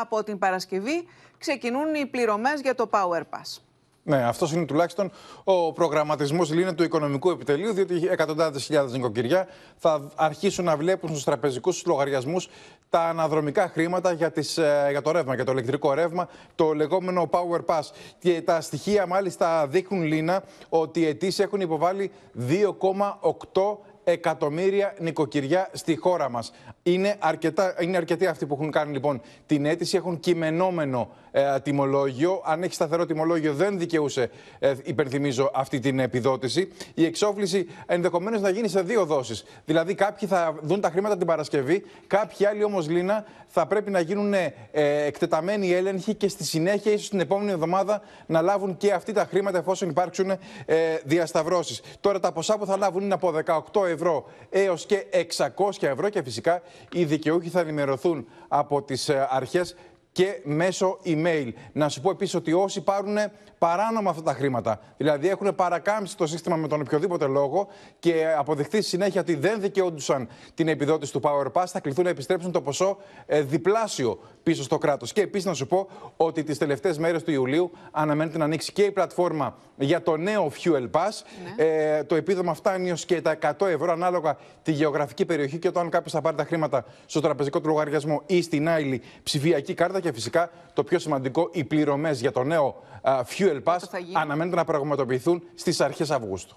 από την Παρασκευή ξεκινούν οι πληρωμές για το Power Pass. Ναι, αυτός είναι τουλάχιστον ο προγραμματισμός Λίνα, του οικονομικού επιτελείου, διότι εκατοντάδες χιλιάδες νοικοκυριά θα αρχίσουν να βλέπουν στους τραπεζικούς τους λογαριασμούς τα αναδρομικά χρήματα για, τις, ε, για το ρεύμα, για το ηλεκτρικό ρεύμα, το λεγόμενο Power Pass. Και τα στοιχεία μάλιστα δείχνουν, Λίνα, ότι οι αιτήσει έχουν υποβάλει 2,8 εκατομμύρια νοικοκυριά στη χώρα μας. Είναι, αρκετά, είναι αρκετοί αυτοί που έχουν κάνει λοιπόν την αίτηση. Έχουν κειμενόμενο ε, τιμολόγιο. Αν έχει σταθερό τιμολόγιο, δεν δικαιούσε, ε, υπενθυμίζω, αυτή την επιδότηση. Η εξόφληση ενδεχομένως να γίνει σε δύο δόσεις. Δηλαδή, κάποιοι θα δουν τα χρήματα την Παρασκευή, κάποιοι άλλοι όμως, Λίνα, θα πρέπει να γίνουν ε, εκτεταμένοι έλεγχοι και στη συνέχεια, ίσως την επόμενη εβδομάδα, να λάβουν και αυτοί τα χρήματα εφόσον υπάρξουν ε, διασταυρώσεις. Τώρα, τα ποσά που θα λάβουν είναι από 18 ευρώ έως και 600 ευρώ και φυσικά οι δικαιούχοι θα ενημερωθούν από τις ε, αρχές και μέσω email. Να σου πω επίσης ότι όσοι πάρουν παράνομα αυτά τα χρήματα, δηλαδή έχουν παρακάμψει το σύστημα με τον οποιοδήποτε λόγο και αποδειχθεί συνέχεια ότι δεν δικαιόντουσαν την επιδότηση του Power Pass, θα κληθούν να επιστρέψουν το ποσό ε, διπλάσιο πίσω στο κράτος. Και επίσης να σου πω ότι τις τελευταίες μέρες του Ιουλίου αναμένεται να ανοίξει και η πλατφόρμα για το νέο Fuel Pass. Ναι. Ε, το επίδομα φτάνει ως και τα 100 ευρώ ανάλογα τη γεωγραφική περιοχή και όταν κάποιος θα πάρει τα χρήματα στο τραπεζικό του λογαριασμό ή στην άλλη ψηφιακή κάρτα και φυσικά το πιο σημαντικό, οι πληρωμές για το νέο ε, Fuel Pass αναμένεται να πραγματοποιηθούν στις αρχές Αυγούστου.